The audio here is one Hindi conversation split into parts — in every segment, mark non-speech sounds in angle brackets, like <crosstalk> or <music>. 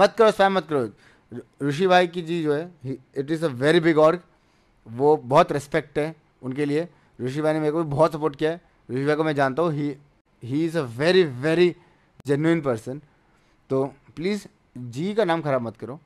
मत करो स्पैम मत करो ऋषि भाई की जी जो है it is a very big org वो बहुत रिस्पेक्ट है उनके लिए ऋषि भाई ने मेरे को भी बहुत सपोर्ट किया है ऋषि भाई को मैं जानता हूँ he he is a very very genuine person तो प्लीज़ जी का नाम ख़राब मत करो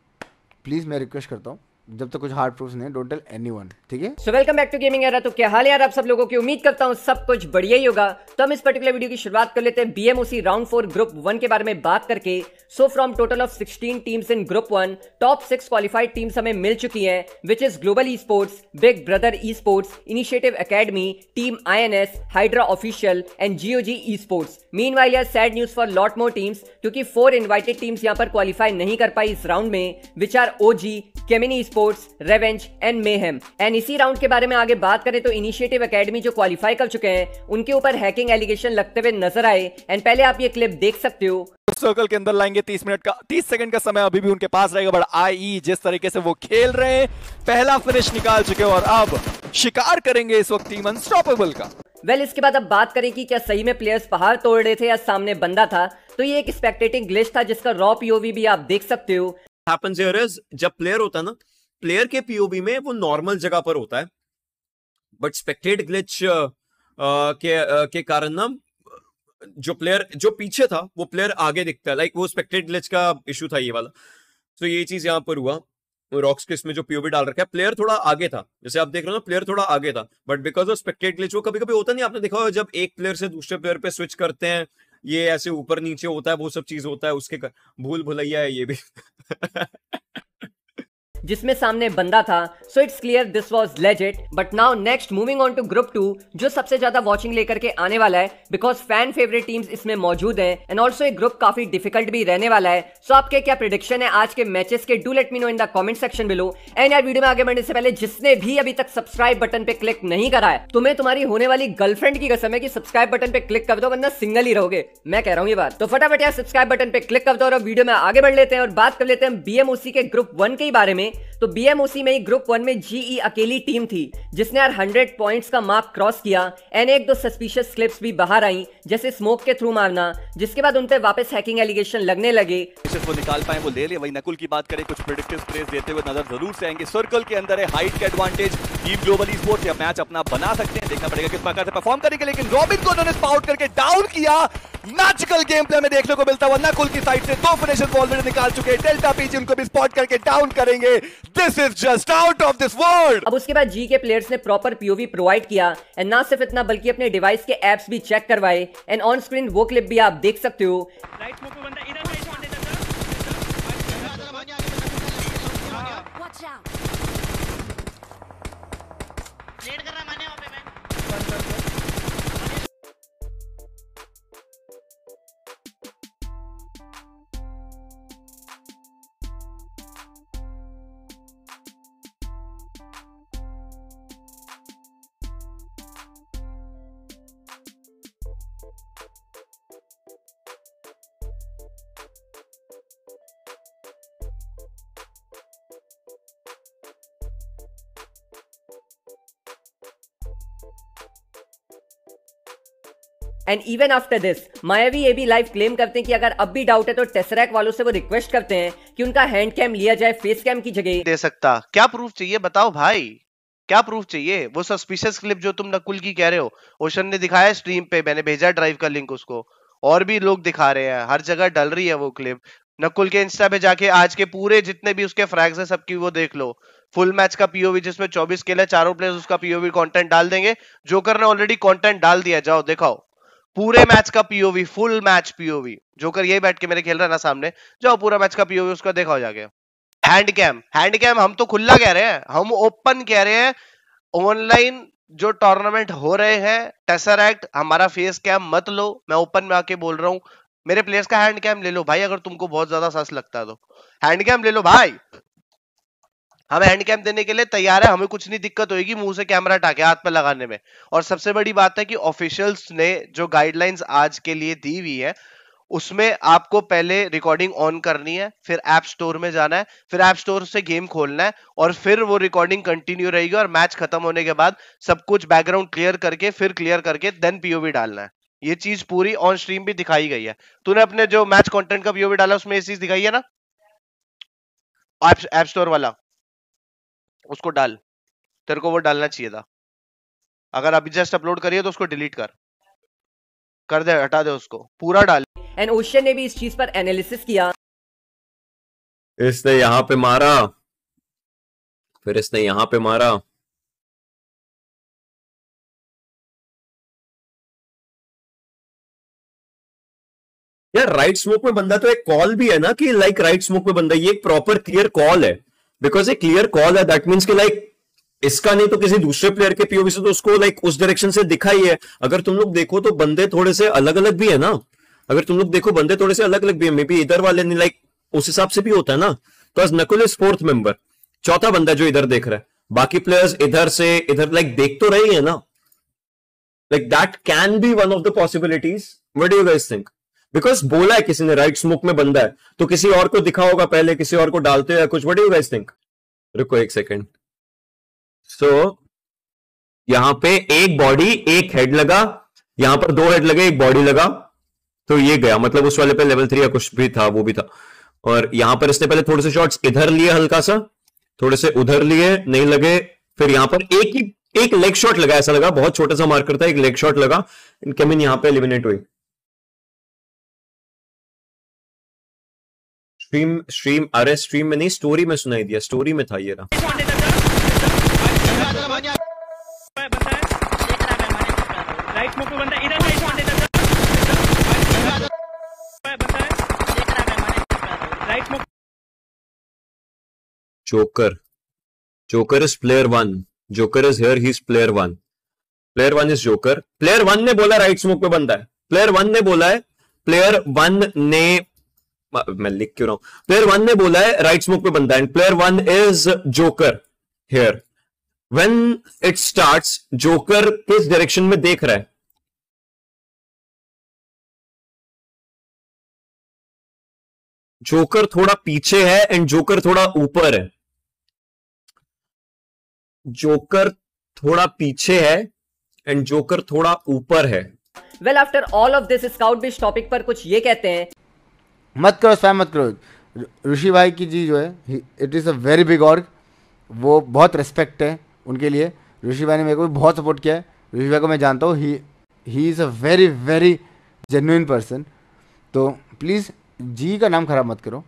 प्लीज़ मैं रिक्वेस्ट करता हूँ जब तक तो कुछ हार्ड प्रूफ नहीं डोंट टेल एनीवन ठीक है so welcome back to gaming era तो क्या हाल यार आप सब लोगों की उम्मीद करता हूँ सब कुछ बढ़िया ही होगा तो हम इस पर्टिकुलर वीडियो की शुरुआत कर लेते हैं BMOC round four group one के बारे में बात करके so from total of 16 teams in group one top six qualified teams हमें मिल चुकी हैं which is Global esports Big Brother esports Initiative Academy team INS Hydra official and GOG esports meanwhile यार sad news for lot more teams क्योंकि फोर इन्वाइटेड टीम्स यहाँ पर क्वालिफाई नहीं कर पाई इस राउंड में विच आर ओजी केमिनी sports revenge and mayhem and इसी राउंड के बारे में आगे बात करें तो इनिशिएटिव अकेडमी जो क्वालिफाई कर चुके हैं उनके ऊपर हैकिंग एलिगेशन लगते हुए नजर आए एंड पहले आप ये क्लिप देख सकते हो सर्कल के अंदर लाएंगे तीस मिनट का तीस सेकंड का समय अभी भी उनके पास रहेगा बट आई e जिस तरीके से वो खेल रहे हैं पहला फिनिश निकाल चुके और अब शिकार करेंगे इस वक्त टीम अनस्टॉपेबल का वेल well, इसके बाद अब बात करें कि क्या सही में प्लेयर्स पहाड़ तोड़ रहे थे या सामने बंदा था तो ये एक स्पेक्टेटिंग ग्लिच था जिसका रॉप योवी भी आप देख सकते हो happens here is जब प्लेयर होता है ना प्लेयर के पीओवी में वो नॉर्मल जगह पर होता है बट स्पेक्टेड ग्लिच के uh, के कारण ना जो प्लेयर जो पीछे था वो प्लेयर आगे दिखता है लाइक like, वो स्पेक्टेड ग्लिच का इशू था ये वाला तो so, ये चीज यहाँ पर हुआ रॉक्स के इसमें जो पीओबी डाल रखा है प्लेयर थोड़ा आगे था जैसे आप देख रहे हो ना प्लेयर थोड़ा आगे था but because of spectated glitch वो कभी कभी होता नहीं आपने देखा होगा जब एक प्लेयर से दूसरे प्लेयर पे स्विच करते हैं ये ऐसे ऊपर नीचे होता है वो सब चीज होता है उसके भूल भुलैया है ये भी <laughs> जिसमें सामने बंदा था so it's clear this was legit but now next moving on to group two जो सबसे ज्यादा वॉचिंग लेकर के आने वाला है बिकॉज फैन फेवरेट टीम्स इसमें मौजूद है एंड ऑल्सो ये ग्रुप काफी डिफिकल्ट भी रहने वाला है सो so आपके क्या प्रिडिक्शन है आज के मैचेस के do let me know in the comment section below and यार वीडियो में आगे बढ़ने से पहले जिसने भी अभी तक सब्सक्राइब बटन पे क्लिक नहीं करा है तुम्हें तुम्हारी होने वाली गर्लफ्रेंड की कसम है कि सब्सक्राइब बटन पे क्लिक कर दो वरना सिंगल ही रहोगे मैं कह रहा हूँ ये बात तो फटाफट यार सब्सक्राइब बटन पे क्लिक कर दो और वीडियो में आगे बढ़ लेते हैं और बात कर लेते हैं बीएमओसी के ग्रुप वन के बारे में तो बीएमओसी में ही ग्रुप वन में जीई अकेली टीम थी जिसने यार हंड्रेड पॉइंट्स का मार्क क्रॉस किया एंड एक दो सस्पिशियस क्लिप्स भी बाहर आई जैसे स्मोक के थ्रू मारना जिसके बाद उनपे वापस हैकिंग एलिगेशन लगने लगे वो निकाल पाए वो ले ले वही नकुल की बात करें कुछ प्रिडिक्टिव प्लेस देते हुए नजर जरूर से आएंगे सर्कल के अंदर है हाइट का एडवांटेज टीम ग्लोबल स्पोर्ट या मैच अपना बना सकते हैं देखना पड़ेगा किस प्रकार से परफॉर्म करेंगे लेकिन रॉबिन को उन्होंने स्पाउट करके डाउन किया मैजिकल गेम प्ले में देखने को मिलता हुआ नकुल की साइड से दो फिनिशर ऑलरेडी निकाल चुके हैं डेल्टा पीजी उनको भी स्पॉट करके डाउन करेंगे this is just out of this world अब उसके बाद जी के प्लेयर्स ने प्रॉपर पीओवी प्रोवाइड किया एंड ना सिर्फ इतना बल्कि अपने डिवाइस के एप्स भी चेक करवाए एंड ऑन स्क्रीन वो क्लिप भी आप देख सकते हो राइट बंदा इधर एंड इवन आफ्टर दिस मायावी ये भी लाइव क्लेम करते हैं कि अगर अब भी डाउट है तो टेसरैक वालों से वो रिक्वेस्ट करते हैं कि उनका हैंड कैम लिया जाए फेस कैम की जगह दे सकता क्या प्रूफ चाहिए बताओ भाई क्या प्रूफ चाहिए वो सस्पिशियस क्लिप जो तुम नकुल की कह रहे हो ओशन ने दिखाया स्ट्रीम पे मैंने भेजा ड्राइव का लिंक उसको और भी लोग दिखा रहे हैं हर जगह डल रही है वो क्लिप नकुल के इंस्टा पे जाके आज के पूरे जितने भी उसके फ्रैग्स है सबकी वो देख लो फुल मैच का पीओवी जिसमें 24 किल है चारों प्लेयर्स उसका पीओवी कंटेंट डाल देंगे जोकर ने ऑलरेडी कंटेंट डाल दिया जाओ दिखाओ पूरे मैच का POV full match POV joker यही बैठ के मेरे खेल रहा है ना सामने जाओ पूरा मैच का पीओवी उसका देखा हो जाके हैंड कैम हैंड कैम हम तो खुला कह रहे हैं हम ओपन कह रहे हैं ऑनलाइन जो टूर्नामेंट हो रहे हैं टेसर एक्ट हमारा फेस कैम मत लो मैं ओपन में आके बोल रहा हूँ मेरे प्लेयर्स का हैंड कैम ले लो भाई अगर तुमको बहुत ज्यादा सस लगता है तो हैंड कैम ले लो भाई हम हैंड कैम देने के लिए तैयार है हमें कुछ नहीं दिक्कत होगी मुंह से कैमरा टाके हाथ पर लगाने में और सबसे बड़ी बात है कि ऑफिशियल्स ने जो गाइडलाइंस आज के लिए दी हुई है उसमें आपको पहले रिकॉर्डिंग ऑन करनी है फिर ऐप स्टोर में जाना है फिर ऐप स्टोर से गेम खोलना है और फिर वो रिकॉर्डिंग कंटिन्यू रहेगी और मैच खत्म होने के बाद सब कुछ बैकग्राउंड क्लियर करके फिर क्लियर करके देन पीओवी डालना है ये चीज पूरी ऑन स्ट्रीम भी दिखाई गई है तूने अपने जो मैच कंटेंट का पीओवी डाला उसमें ये चीज दिखाई है ना ऐप स्टोर वाला उसको डाल तेरे को वो डालना चाहिए था अगर अभी जस्ट अपलोड करिए तो उसको डिलीट कर कर दे हटा दे उसको पूरा डाल एंड ओशन ने भी इस चीज पर एनालिसिस किया इसने यहां पे मारा फिर इसने यहां पे मारा यार राइट स्मोक में बंदा तो एक कॉल भी है ना कि लाइक राइट स्मोक में बंदा ये एक प्रॉपर क्लियर कॉल है बिकॉज ए क्लियर कॉल है दैट मीन्स कि लाइक इसका नहीं तो किसी दूसरे प्लेयर के पीओवी से तो उसको लाइक उस डायरेक्शन से दिखा ही है अगर तुम लोग देखो तो बंदे थोड़े से अलग अलग भी है ना अगर तुम लोग देखो बंदे थोड़े से अलग अलग भी है मे बी इधर वाले ने लाइक उस हिसाब से भी होता है ना तो आज नकुल इज फोर्थ मेंबर चौथा बंदा जो इधर देख रहा है बाकी प्लेयर्स इधर से इधर लाइक देख तो रहे हैं ना like that can be one of the possibilities what do you guys think because बोला है किसी ने राइट स्मोक में बंदा है तो किसी और को दिखा होगा पहले किसी और को डालते हो या कुछ वट यू गाइस थिंक रुको एक सेकेंड सो so, यहां पे एक बॉडी एक हेड लगा यहां पर दो हेड लगे एक बॉडी लगा तो ये गया मतलब उस वाले पे लेवल थ्री या कुछ भी था वो भी था और यहां पर इसने पहले थोड़े से शॉट्स इधर लिए हल्का सा थोड़े से उधर लिए नहीं लगे फिर यहां पर एक ही एक लेग शॉट लगा ऐसा लगा बहुत छोटा सा मार्कर था एक लेग शॉट लगा मीन यहां पे एलिमिनेट हुई स्ट्रीम स्ट्रीम अरे स्ट्रीम में नहीं स्टोरी में सुनाई दिया स्टोरी में था ये ना joker joker is player one joker is here he is player one player one is joker player one ने बोला राइट स्मोक पे बंदा है प्लेयर वन ने बोला है प्लेयर वन ने मैं लिख क्यों रहा हूं प्लेयर वन ने बोला है राइट स्मोक पे बनता है player one is joker here when it start joker किस डायरेक्शन में देख रहा है जोकर थोड़ा पीछे है एंड जोकर थोड़ा ऊपर है जोकर थोड़ा पीछे है एंड जोकर थोड़ा ऊपर है well after all of this scout बिश टॉपिक पर कुछ ये कहते हैं मत करो स्पैम मत करो ऋषि भाई की जी जो है it is a very big org वो बहुत रिस्पेक्ट है उनके लिए ऋषि भाई ने मेरे को भी बहुत सपोर्ट किया है ऋषि भाई को मैं जानता हूँ he he is a very very genuine person तो प्लीज़ जी का नाम ख़राब मत करो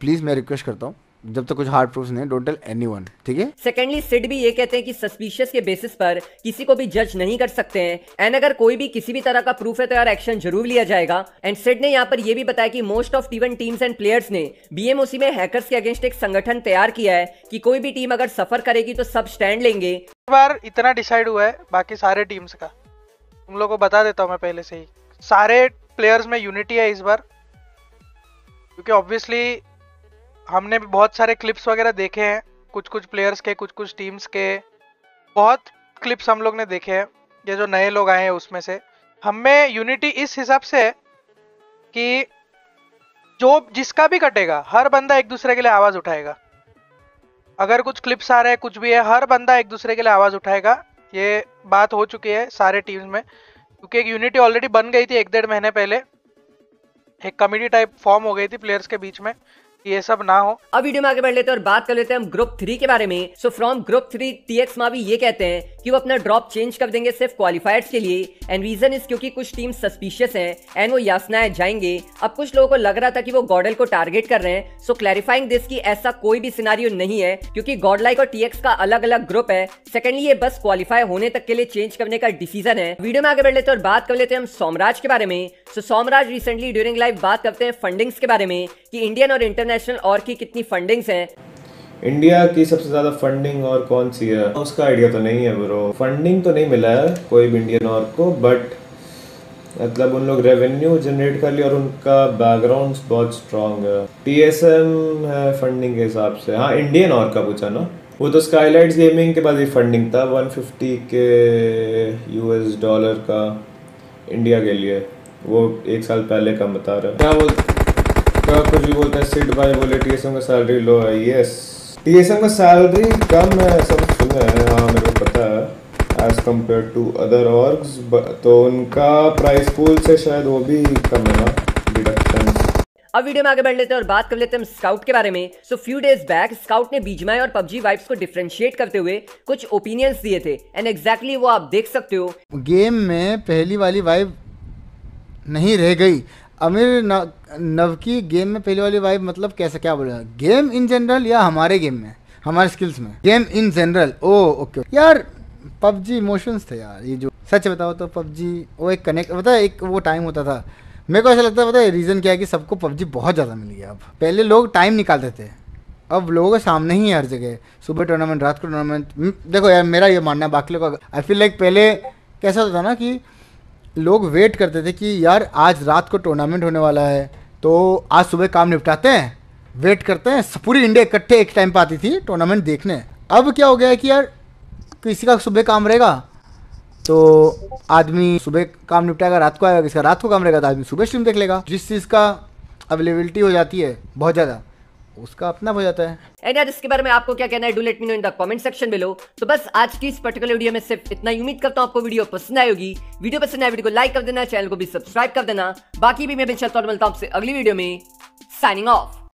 प्लीज़ मैं रिक्वेस्ट करता हूँ जब तक तो कुछ हार्ड प्रूफ नहीं डोंट टेल एनीवन ठीक है सेकेंडली सिड भी ये कहते हैं कि सस्पिशियस के बेसिस पर किसी को भी जज नहीं कर सकते हैं एंड अगर कोई भी किसी भी तरह का प्रूफ है तो यार एक्शन जरूर लिया जाएगा एंड सिड ने यहाँ पर ये भी बताया कि most of T one teams and players ने बीएमओसी में हैकर्स के अगेंस्ट एक संगठन तैयार किया है कि कोई भी टीम अगर सफर करेगी तो सब स्टैंड लेंगे बार इतना डिसाइड हुआ है बाकी सारे टीम्स का तुम लोग को बता देता हूँ मैं पहले से ही सारे प्लेयर्स में यूनिटी है इस बार क्योंकि ऑब्वियसली हमने भी बहुत सारे क्लिप्स वगैरह देखे हैं कुछ कुछ प्लेयर्स के कुछ कुछ टीम्स के बहुत क्लिप्स हम लोग ने देखे हैं ये जो नए लोग आए हैं उसमें से हमें यूनिटी इस हिसाब से है कि जो जिसका भी कटेगा हर बंदा एक दूसरे के लिए आवाज़ उठाएगा अगर कुछ क्लिप्स आ रहे हैं कुछ भी है हर बंदा एक दूसरे के लिए आवाज़ उठाएगा ये बात हो चुकी है सारे टीम्स में क्योंकि एक यूनिटी ऑलरेडी बन गई थी एक डेढ़ महीने पहले एक कमेटी टाइप फॉर्म हो गई थी प्लेयर्स के बीच में ये सब ना हो अब वीडियो में आगे बढ़ लेते हैं और बात कर लेते हैं हम ग्रुप थ्री के बारे में so from group three T TX मावी ये कहते हैं कि वो अपना ड्रॉप चेंज कर देंगे सिर्फ क्वालिफायर्स के लिए एंड रीजन इज क्योंकि कुछ टीम सस्पिशियस हैं एंड वो यासनाए जाएंगे अब कुछ लोगों को लग रहा था कि वो गॉडल को टारगेट कर रहे हैं सो क्लैरिफाइंग दिस की ऐसा कोई भी सिनारियो नहीं है क्योंकि गॉडलाइक और टीएक्स का अलग अलग ग्रुप है सेकेंडली ये बस क्वालिफाई होने तक के लिए चेंज करने का डिसीजन है वीडियो में आगे बढ़ लेते हैं और बात कर लेते हैं हम सोमराज के बारे में so Somraj recently during life बात करते हैं फंडिंग्स के बारे में कि इंडियन और इंटरनेशनल और की कितनी फंडिंग्स हैं इंडिया की सबसे ज़्यादा फंडिंग और कौन सी है उसका आइडिया तो नहीं है ब्रो फंडिंग तो नहीं मिला है कोई भी इंडियन और को बट मतलब उन लोग रेवेन्यू जनरेट कर लिया और उनका बैकग्राउंड बहुत स्ट्रॉन्ग है पी है फंडिंग के हिसाब से हाँ इंडियन और का पूछा ना वो तो स्काईलाइट्स गेमिंग के पास ही फंडिंग था 150 के यूएस डॉलर का इंडिया के लिए वो एक साल पहले का बता रहा है क्या वो का कुछ भी बोलते हैं सिट भाई बोले टीएसएम का सैलरी लो है यस टीएसएम का सैलरी कम है सब सुन है हाँ मेरे को पता है as compared to other org तो उनका प्राइस पूल से शायद वो भी कम है ना डिडक्शन अब वीडियो में आगे बढ़ लेते हैं और बात कर लेते हैं स्काउट के बारे में so few days back scout ने बीजमाई और पबजी वाइब्स को डिफ्रेंशिएट करते हुए कुछ ओपिनियंस दिए थे एंड एग्जैक्टली exactly वो आप देख सकते हो गेम में पहली वाली वाइब नहीं रह गई अमीर नव की गेम में पहली वाली वाइब मतलब कैसे क्या बोल हैं गेम इन जनरल या हमारे गेम में हमारे स्किल्स में गेम इन जनरल ओ ओके यार पबजी इमोशंस थे यार ये जो सच बताओ तो पबजी वो एक कनेक्ट पता एक वो टाइम होता था मेरे को ऐसा लगता है पता है रीज़न क्या है कि सबको पबजी बहुत ज़्यादा मिल गया अब पहले लोग टाइम निकालते थे अब लोगों के सामने ही हर जगह सुबह टूर्नामेंट रात को टूर्नामेंट हम्म, देखो यार मेरा ये मानना है बाकी लोग आई फील लाइक पहले कैसा होता था ना कि लोग वेट करते थे कि यार आज रात को टूर्नामेंट होने वाला है तो आज सुबह काम निपटाते हैं वेट करते हैं पूरी इंडिया इकट्ठे एक टाइम पर आती थी टूर्नामेंट देखने अब क्या हो गया है कि यार किसी का सुबह काम रहेगा तो आदमी सुबह काम निपटाएगा रात को आएगा किसका रात को काम रहेगा तो आदमी सुबह स्ट्रीम देख लेगा जिस चीज़ का अवेलेबिलिटी हो जाती है बहुत ज़्यादा उसका अपना हो जाता है एंड यार इसके बारे में आपको क्या कहना है do let me know in the comment section below तो बस आज की इस पर्टिकुलर वीडियो में सिर्फ इतना उम्मीद करता हूँ आपको वीडियो पसंद आई होगी वीडियो पसंद आए वीडियो को लाइक कर देना चैनल को भी सब्सक्राइब कर देना बाकी भी मैं बिल्कुल मिलता हूँ आपसे अगली वीडियो में साइनिंग ऑफ